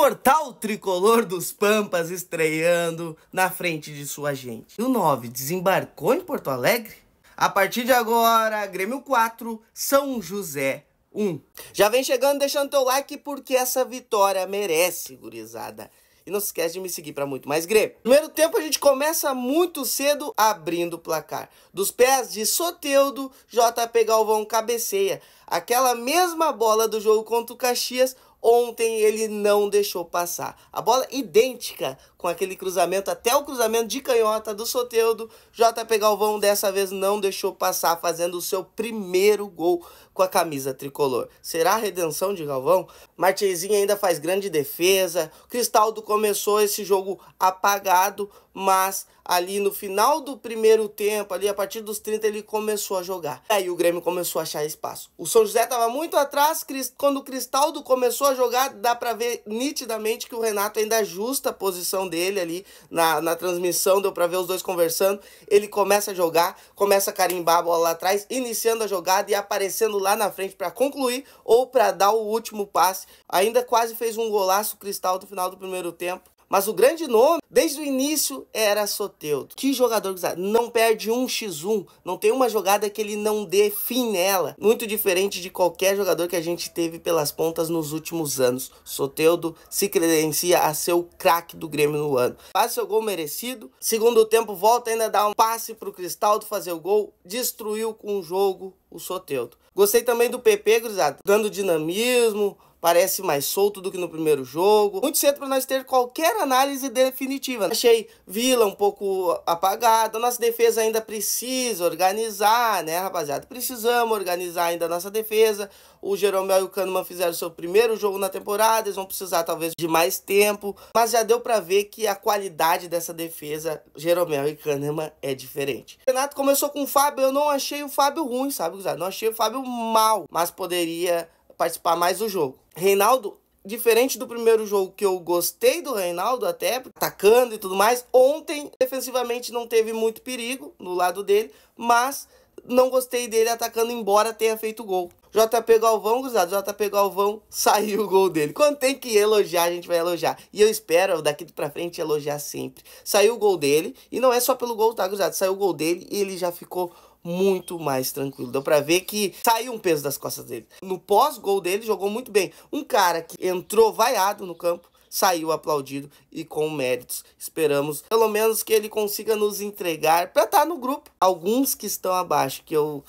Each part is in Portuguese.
imortal tricolor dos Pampas estreando na frente de sua gente. E o 9 desembarcou em Porto Alegre? A partir de agora, Grêmio 4, São José 1. Já vem chegando, deixando teu like porque essa vitória merece, gurizada. E não se esquece de me seguir para muito mais Grêmio. Primeiro tempo a gente começa muito cedo abrindo o placar. Dos pés de Soteudo, JP Galvão cabeceia. Aquela mesma bola do jogo contra o Caxias, Ontem ele não deixou passar. A bola idêntica com aquele cruzamento até o cruzamento de canhota do Soteudo. JP Galvão dessa vez não deixou passar, fazendo o seu primeiro gol com a camisa tricolor. Será a redenção de Galvão? Martinzinho ainda faz grande defesa. Cristaldo começou esse jogo apagado, mas ali no final do primeiro tempo, ali a partir dos 30, ele começou a jogar. aí o Grêmio começou a achar espaço. O São José estava muito atrás, quando o Cristaldo começou a jogar, dá para ver nitidamente que o Renato ainda ajusta a posição dele ali na, na transmissão, deu pra ver os dois conversando. Ele começa a jogar, começa a carimbar a bola lá atrás, iniciando a jogada e aparecendo lá na frente para concluir ou para dar o último passe. Ainda quase fez um golaço cristal no final do primeiro tempo. Mas o grande nome, desde o início, era Soteudo. Que jogador que Não perde um x1, não tem uma jogada que ele não dê fim nela. Muito diferente de qualquer jogador que a gente teve pelas pontas nos últimos anos. Soteudo se credencia a ser o craque do Grêmio no ano. Faz seu gol merecido, segundo tempo volta ainda dá um passe para o Cristaldo fazer o gol, destruiu com o jogo, o soteldo Gostei também do PP, gurizada, dando dinamismo, parece mais solto do que no primeiro jogo. Muito cedo para nós ter qualquer análise definitiva. Achei Vila um pouco apagada, nossa defesa ainda precisa organizar, né, rapaziada? Precisamos organizar ainda a nossa defesa o Jeromel e o Kahneman fizeram seu primeiro jogo na temporada, eles vão precisar talvez de mais tempo, mas já deu para ver que a qualidade dessa defesa, Jeromel e Kahneman, é diferente. O Renato começou com o Fábio, eu não achei o Fábio ruim, sabe, Guzado? Não achei o Fábio mal, mas poderia participar mais do jogo. Reinaldo diferente do primeiro jogo que eu gostei do Reinaldo até, atacando e tudo mais, ontem defensivamente não teve muito perigo no lado dele, mas não gostei dele atacando, embora tenha feito gol. JP Galvão, gusado JP Galvão saiu o gol dele. Quando tem que elogiar, a gente vai elogiar. E eu espero daqui pra frente elogiar sempre. Saiu o gol dele, e não é só pelo gol, tá, gusado Saiu o gol dele e ele já ficou muito mais tranquilo. Deu para ver que saiu um peso das costas dele. No pós-gol dele, jogou muito bem. Um cara que entrou vaiado no campo, saiu aplaudido e com méritos. Esperamos pelo menos que ele consiga nos entregar para estar tá no grupo. Alguns que estão abaixo, que eu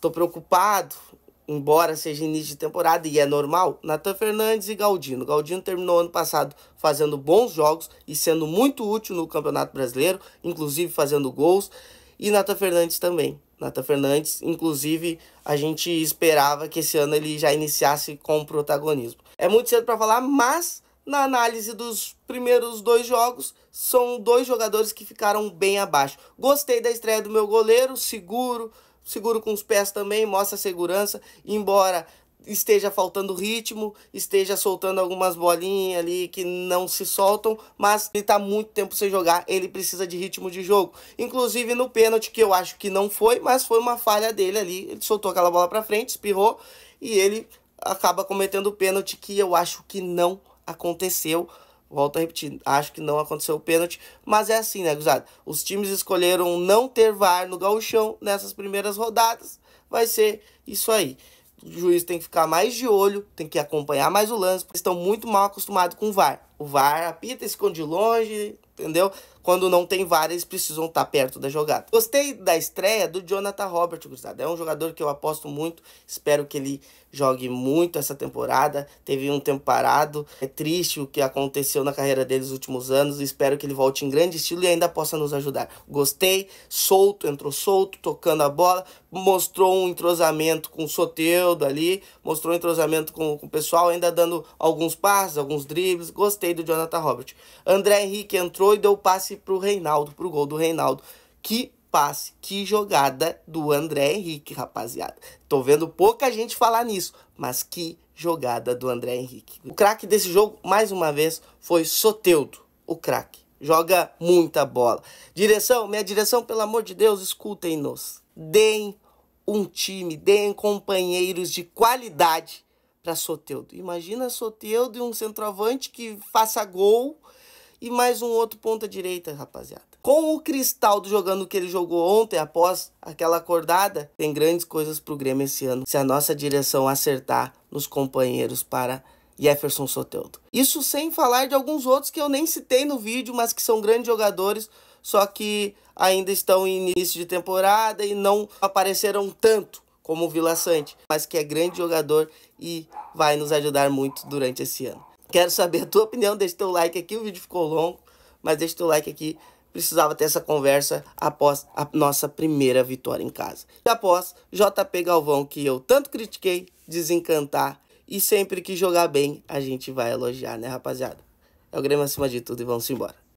tô preocupado, embora seja início de temporada e é normal, Natan Fernandes e Galdino. Galdino terminou ano passado fazendo bons jogos e sendo muito útil no Campeonato Brasileiro, inclusive fazendo gols, e Natan Fernandes também. Natan Fernandes, inclusive, a gente esperava que esse ano ele já iniciasse com protagonismo. É muito cedo para falar, mas na análise dos primeiros dois jogos, são dois jogadores que ficaram bem abaixo. Gostei da estreia do meu goleiro, seguro, seguro com os pés também, mostra segurança, embora esteja faltando ritmo, esteja soltando algumas bolinhas ali que não se soltam, mas ele está muito tempo sem jogar, ele precisa de ritmo de jogo. Inclusive no pênalti que eu acho que não foi, mas foi uma falha dele ali, ele soltou aquela bola para frente, espirrou e ele acaba cometendo o pênalti que eu acho que não aconteceu. Volto a repetir, acho que não aconteceu o pênalti, mas é assim, né, Guzado? Os times escolheram não ter VAR no gauchão nessas primeiras rodadas, vai ser isso aí. O juiz tem que ficar mais de olho, tem que acompanhar mais o lance, porque estão muito mal acostumados com o VAR. O VAR apita, esconde longe, entendeu? Quando não tem várias, precisam estar tá perto da jogada. Gostei da estreia do Jonathan Robert, Gustavo. É um jogador que eu aposto muito. Espero que ele jogue muito essa temporada. Teve um tempo parado. É triste o que aconteceu na carreira dele nos últimos anos. Espero que ele volte em grande estilo e ainda possa nos ajudar. Gostei, solto, entrou solto, tocando a bola. Mostrou um entrosamento com o Soteudo ali. Mostrou um entrosamento com, com o pessoal, ainda dando alguns passes, alguns dribles. Gostei do Jonathan Robert. André Henrique entrou e deu passe pro Reinaldo, pro gol do Reinaldo. Que passe, que jogada do André Henrique, rapaziada. Tô vendo pouca gente falar nisso, mas que jogada do André Henrique. O craque desse jogo, mais uma vez, foi Soteudo, o craque. Joga muita bola. Direção, minha direção, pelo amor de Deus, escutem-nos. Deem um time, deem companheiros de qualidade para Soteudo. Imagina Soteudo e um centroavante que faça gol e mais um outro ponta direita, rapaziada. Com o Cristaldo jogando o que ele jogou ontem, após aquela acordada, tem grandes coisas pro Grêmio esse ano, se a nossa direção acertar nos companheiros para Jefferson Soteldo. Isso sem falar de alguns outros que eu nem citei no vídeo, mas que são grandes jogadores, só que ainda estão em início de temporada e não apareceram tanto como o Vila Sante, mas que é grande jogador e vai nos ajudar muito durante esse ano. Quero saber a tua opinião, deixa teu like aqui, o vídeo ficou longo, mas deixa teu like aqui. Precisava ter essa conversa após a nossa primeira vitória em casa. E após JP Galvão, que eu tanto critiquei, desencantar e sempre que jogar bem, a gente vai elogiar, né, rapaziada? É o Grêmio acima de tudo e vamos embora.